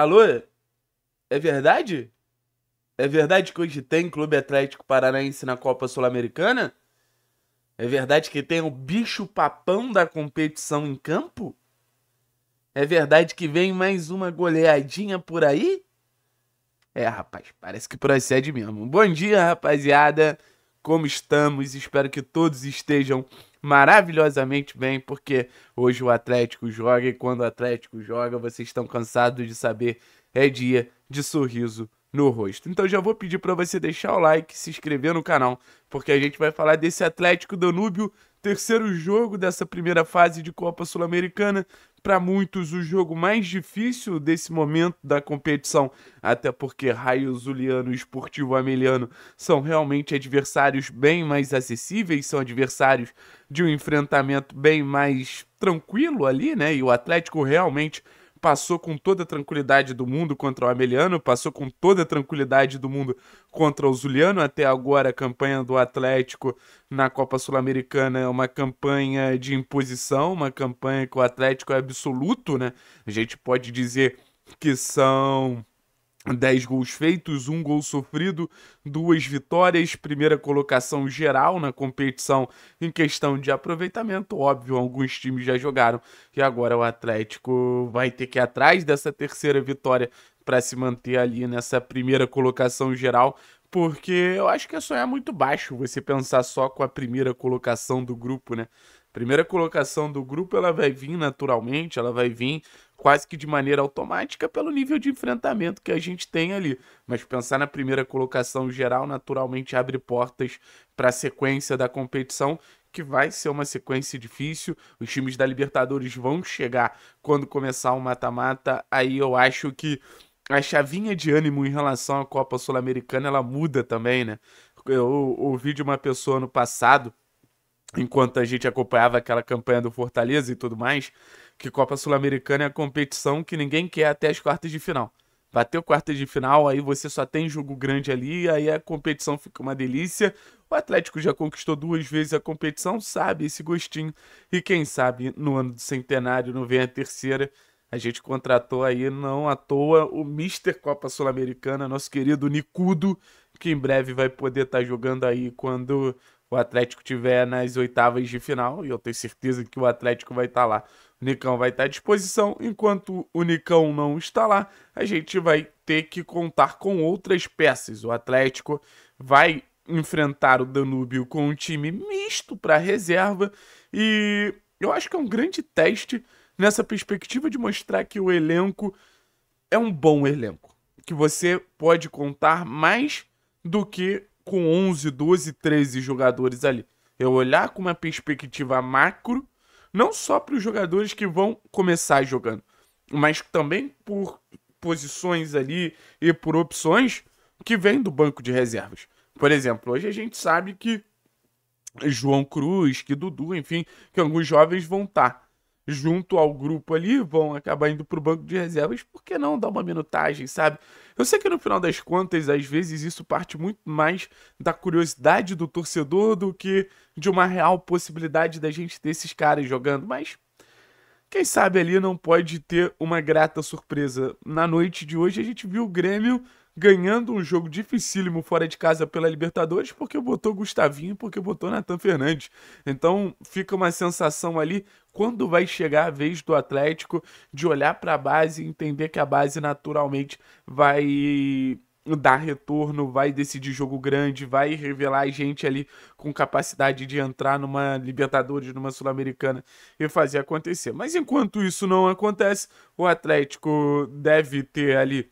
Alô? É verdade? É verdade que hoje tem Clube Atlético Paranaense na Copa Sul-Americana? É verdade que tem o bicho papão da competição em campo? É verdade que vem mais uma goleadinha por aí? É, rapaz, parece que procede mesmo. Bom dia, rapaziada. Como estamos? Espero que todos estejam maravilhosamente bem, porque hoje o Atlético joga e quando o Atlético joga, vocês estão cansados de saber, é dia de sorriso no rosto. Então já vou pedir para você deixar o like, se inscrever no canal, porque a gente vai falar desse Atlético Danúbio, terceiro jogo dessa primeira fase de Copa Sul-Americana, para muitos o jogo mais difícil desse momento da competição, até porque Raio Zuliano e Esportivo Ameliano são realmente adversários bem mais acessíveis, são adversários de um enfrentamento bem mais tranquilo ali, né? E o Atlético realmente passou com toda a tranquilidade do mundo contra o Ameliano, passou com toda a tranquilidade do mundo contra o Zuliano. Até agora, a campanha do Atlético na Copa Sul-Americana é uma campanha de imposição, uma campanha que o Atlético é absoluto, né? A gente pode dizer que são 10 gols feitos, um gol sofrido, duas vitórias, primeira colocação geral na competição em questão de aproveitamento. Óbvio, alguns times já jogaram e agora o Atlético vai ter que ir atrás dessa terceira vitória para se manter ali nessa primeira colocação geral, porque eu acho que é sonhar muito baixo você pensar só com a primeira colocação do grupo, né? Primeira colocação do grupo ela vai vir naturalmente, ela vai vir quase que de maneira automática pelo nível de enfrentamento que a gente tem ali. Mas pensar na primeira colocação geral naturalmente abre portas para a sequência da competição que vai ser uma sequência difícil. Os times da Libertadores vão chegar quando começar o mata-mata. Aí eu acho que a chavinha de ânimo em relação à Copa Sul-Americana ela muda também, né? Eu ouvi de uma pessoa no passado enquanto a gente acompanhava aquela campanha do Fortaleza e tudo mais, que Copa Sul-Americana é a competição que ninguém quer até as quartas de final. Bateu quartas de final, aí você só tem jogo grande ali, aí a competição fica uma delícia. O Atlético já conquistou duas vezes a competição, sabe esse gostinho. E quem sabe no ano do centenário não vem a terceira. A gente contratou aí, não à toa, o Mister Copa Sul-Americana, nosso querido Nicudo, que em breve vai poder estar tá jogando aí quando o Atlético tiver nas oitavas de final, e eu tenho certeza que o Atlético vai estar tá lá. O Nicão vai estar tá à disposição. Enquanto o Nicão não está lá, a gente vai ter que contar com outras peças. O Atlético vai enfrentar o Danúbio com um time misto para reserva e eu acho que é um grande teste nessa perspectiva de mostrar que o elenco é um bom elenco, que você pode contar mais do que com 11, 12, 13 jogadores ali. Eu olhar com uma perspectiva macro, não só para os jogadores que vão começar jogando, mas também por posições ali e por opções que vêm do banco de reservas. Por exemplo, hoje a gente sabe que João Cruz, que Dudu, enfim, que alguns jovens vão estar. Tá junto ao grupo ali, vão acabar indo para o banco de reservas, por que não dar uma minutagem, sabe? Eu sei que no final das contas, às vezes isso parte muito mais da curiosidade do torcedor do que de uma real possibilidade da gente ter esses caras jogando, mas quem sabe ali não pode ter uma grata surpresa. Na noite de hoje a gente viu o Grêmio ganhando um jogo dificílimo fora de casa pela Libertadores, porque botou Gustavinho, porque botou Natan Fernandes. Então fica uma sensação ali quando vai chegar a vez do Atlético de olhar para a base e entender que a base naturalmente vai dar retorno, vai decidir jogo grande, vai revelar a gente ali com capacidade de entrar numa Libertadores, numa Sul-Americana e fazer acontecer. Mas enquanto isso não acontece, o Atlético deve ter ali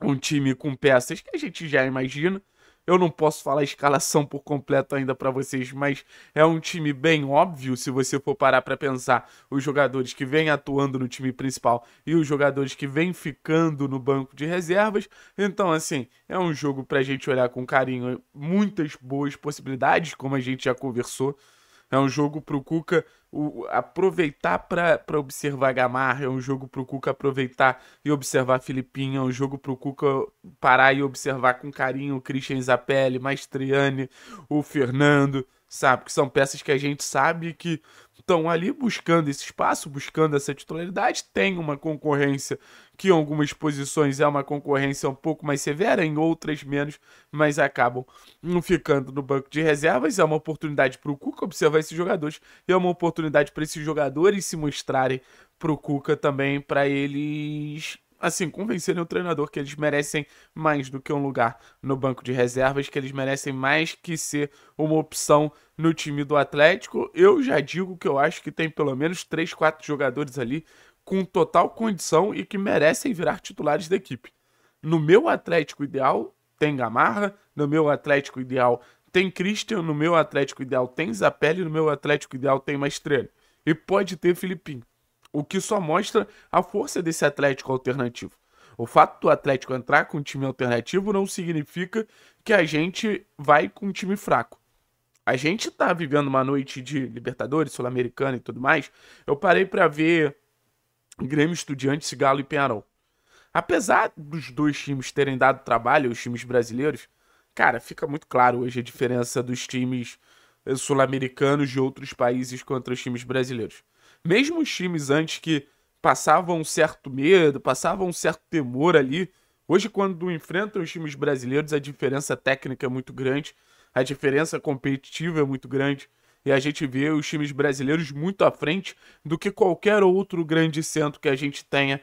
um time com peças que a gente já imagina. Eu não posso falar a escalação por completo ainda para vocês, mas é um time bem óbvio se você for parar para pensar os jogadores que vêm atuando no time principal e os jogadores que vêm ficando no banco de reservas. Então, assim, é um jogo para a gente olhar com carinho, muitas boas possibilidades, como a gente já conversou. É um jogo pro Cuca aproveitar para observar Gamarra, é um jogo pro Cuca aproveitar e observar Filipinha. é um jogo pro Cuca parar e observar com carinho o Christian Zapelli, Maestriani, o Fernando sabe? Que são peças que a gente sabe que estão ali buscando esse espaço, buscando essa titularidade. Tem uma concorrência que em algumas posições é uma concorrência um pouco mais severa, em outras menos, mas acabam ficando no banco de reservas. É uma oportunidade para o Cuca observar esses jogadores e é uma oportunidade para esses jogadores se mostrarem para o Cuca também, para eles assim, convencerem o treinador que eles merecem mais do que um lugar no banco de reservas, que eles merecem mais que ser uma opção no time do Atlético. Eu já digo que eu acho que tem pelo menos 3, 4 jogadores ali com total condição e que merecem virar titulares da equipe. No meu Atlético ideal tem Gamarra, no meu Atlético ideal tem Christian, no meu Atlético ideal tem Zapelli, no meu Atlético ideal tem Mastrani. E pode ter Filipinho. O que só mostra a força desse Atlético alternativo. O fato do Atlético entrar com um time alternativo não significa que a gente vai com um time fraco. A gente tá vivendo uma noite de Libertadores, Sul-Americana e tudo mais. Eu parei para ver Grêmio Estudiantes, Galo e Penarol. Apesar dos dois times terem dado trabalho, os times brasileiros, cara, fica muito claro hoje a diferença dos times sul-americanos de outros países contra os times brasileiros mesmo os times antes que passavam um certo medo, passavam um certo temor ali, hoje quando enfrentam os times brasileiros, a diferença técnica é muito grande, a diferença competitiva é muito grande, e a gente vê os times brasileiros muito à frente do que qualquer outro grande centro que a gente tenha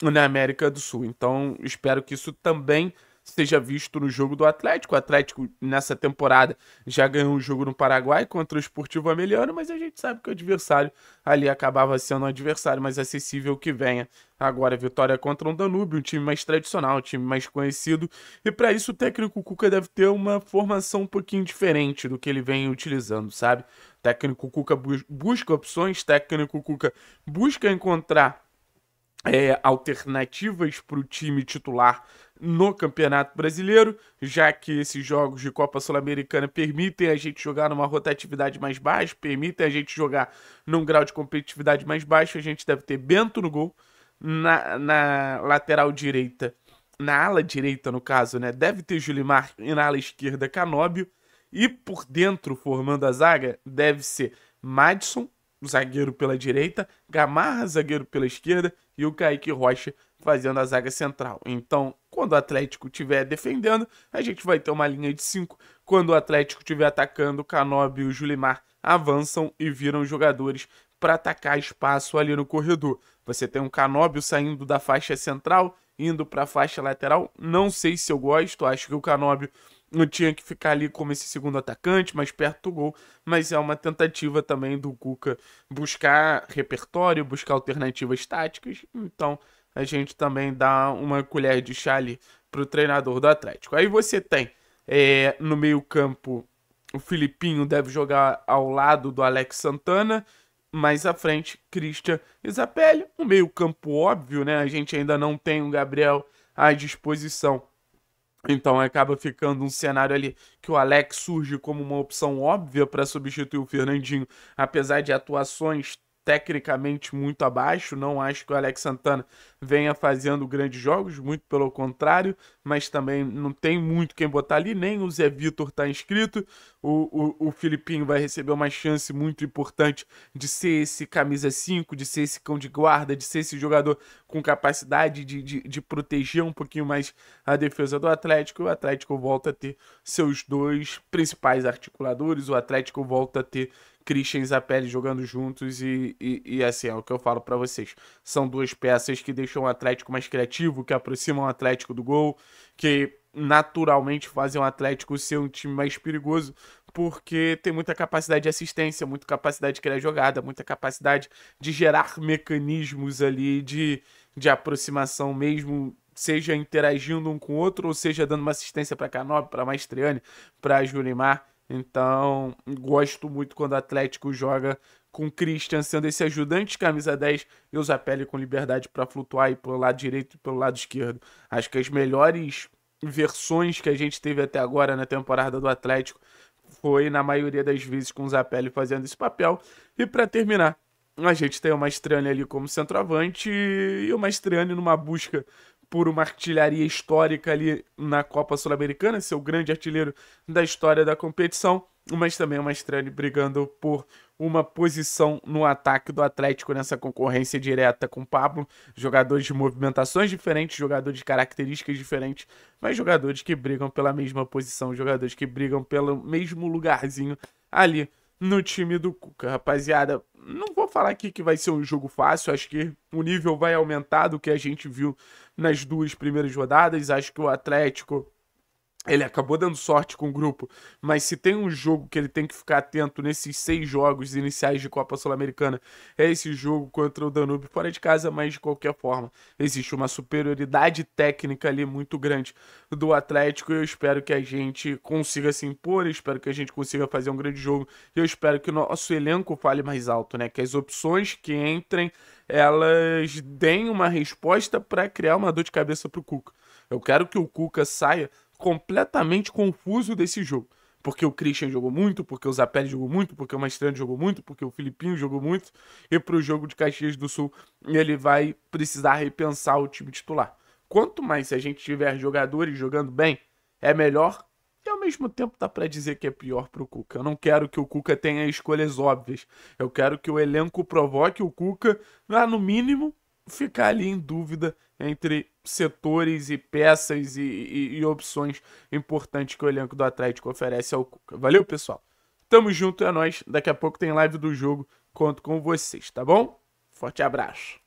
na América do Sul. Então, espero que isso também seja visto no jogo do Atlético. O Atlético, nessa temporada, já ganhou um jogo no Paraguai contra o Esportivo Ameliano, mas a gente sabe que o adversário ali acabava sendo um adversário mais acessível que venha. Agora, vitória contra o Danúbio, um time mais tradicional, um time mais conhecido. E para isso, o técnico Cuca deve ter uma formação um pouquinho diferente do que ele vem utilizando, sabe? O técnico Cuca busca opções, técnico Cuca busca encontrar é, alternativas para o time titular no Campeonato Brasileiro, já que esses jogos de Copa Sul-Americana permitem a gente jogar numa rotatividade mais baixa, permitem a gente jogar num grau de competitividade mais baixo. A gente deve ter Bento no gol, na, na lateral direita, na ala direita, no caso, né? Deve ter Julimar e na ala esquerda, Canóbio. E por dentro, formando a zaga, deve ser Madison, zagueiro pela direita, Gamarra, zagueiro pela esquerda, e o Kaique Rocha, fazendo a zaga central. Então, quando o Atlético estiver defendendo, a gente vai ter uma linha de 5. Quando o Atlético estiver atacando, o Canobi e o Julimar avançam e viram jogadores para atacar espaço ali no corredor. Você tem um Canóbio saindo da faixa central, indo para a faixa lateral. Não sei se eu gosto, acho que o Canóbio não tinha que ficar ali como esse segundo atacante, mais perto do gol, mas é uma tentativa também do Cuca buscar repertório, buscar alternativas táticas. Então, a gente também dá uma colher de chá ali para o treinador do Atlético. Aí você tem é, no meio-campo o Filipinho deve jogar ao lado do Alex Santana. Mais à frente, Christian Isapelli. Um meio-campo óbvio, né? A gente ainda não tem o Gabriel à disposição. Então acaba ficando um cenário ali que o Alex surge como uma opção óbvia para substituir o Fernandinho, apesar de atuações tecnicamente muito abaixo. Não acho que o Alex Santana venha fazendo grandes jogos, muito pelo contrário, mas também não tem muito quem botar ali, nem o Zé Vitor está inscrito. O, o, o Filipinho vai receber uma chance muito importante de ser esse camisa 5, de ser esse cão de guarda, de ser esse jogador com capacidade de, de, de proteger um pouquinho mais a defesa do Atlético. O Atlético volta a ter seus dois principais articuladores, o Atlético volta a ter Christian e Zapelli jogando juntos e, e, e, assim, é o que eu falo para vocês. São duas peças que deixam o Atlético mais criativo, que aproximam o Atlético do gol, que naturalmente fazem o Atlético ser um time mais perigoso, porque tem muita capacidade de assistência, muita capacidade de criar jogada, muita capacidade de gerar mecanismos ali de, de aproximação mesmo seja interagindo um com o outro, ou seja dando uma assistência para Canob, para Maestriani, para Julimar. Então, gosto muito quando o Atlético joga com o Christian sendo esse ajudante camisa 10 e o Zapelli com liberdade para flutuar e pelo lado direito e pelo lado esquerdo. Acho que as melhores versões que a gente teve até agora na temporada do Atlético foi na maioria das vezes com o Zapelli fazendo esse papel. E para terminar, a gente tem o Mastrani ali como centroavante e o Mastrani numa busca por uma artilharia histórica ali na Copa Sul-Americana, seu grande artilheiro da história da competição, mas também uma estreia brigando por uma posição no ataque do Atlético nessa concorrência direta com o Pablo, jogadores de movimentações diferentes, jogadores de características diferentes, mas jogadores que brigam pela mesma posição, jogadores que brigam pelo mesmo lugarzinho ali no time do Cuca. Rapaziada, não vou falar aqui que vai ser um jogo fácil, acho que o nível vai aumentar do que a gente viu nas duas primeiras rodadas. Acho que o Atlético ele acabou dando sorte com o grupo, mas se tem um jogo que ele tem que ficar atento nesses seis jogos iniciais de Copa Sul-Americana, é esse jogo contra o Danúbio fora de casa, mas de qualquer forma, existe uma superioridade técnica ali muito grande do Atlético e eu espero que a gente consiga se impor, espero que a gente consiga fazer um grande jogo e eu espero que o nosso elenco fale mais alto, né? Que as opções que entrem, elas deem uma resposta para criar uma dor de cabeça para o Cuca. Eu quero que o Cuca saia completamente confuso desse jogo. Porque o Christian jogou muito, porque o Zapelli jogou muito, porque o Maestrano jogou muito, porque o Filipinho jogou muito. E para o jogo de Caxias do Sul, ele vai precisar repensar o time titular. Quanto mais se a gente tiver jogadores jogando bem, é melhor. E ao mesmo tempo dá para dizer que é pior para o Cuca. Eu não quero que o Cuca tenha escolhas óbvias. Eu quero que o elenco provoque o Cuca, ah, no mínimo, ficar ali em dúvida entre setores e peças e, e, e opções importantes que o elenco do Atlético oferece ao Cuca. Valeu, pessoal. Tamo junto, é nóis. Daqui a pouco tem live do jogo. Conto com vocês, tá bom? Forte abraço.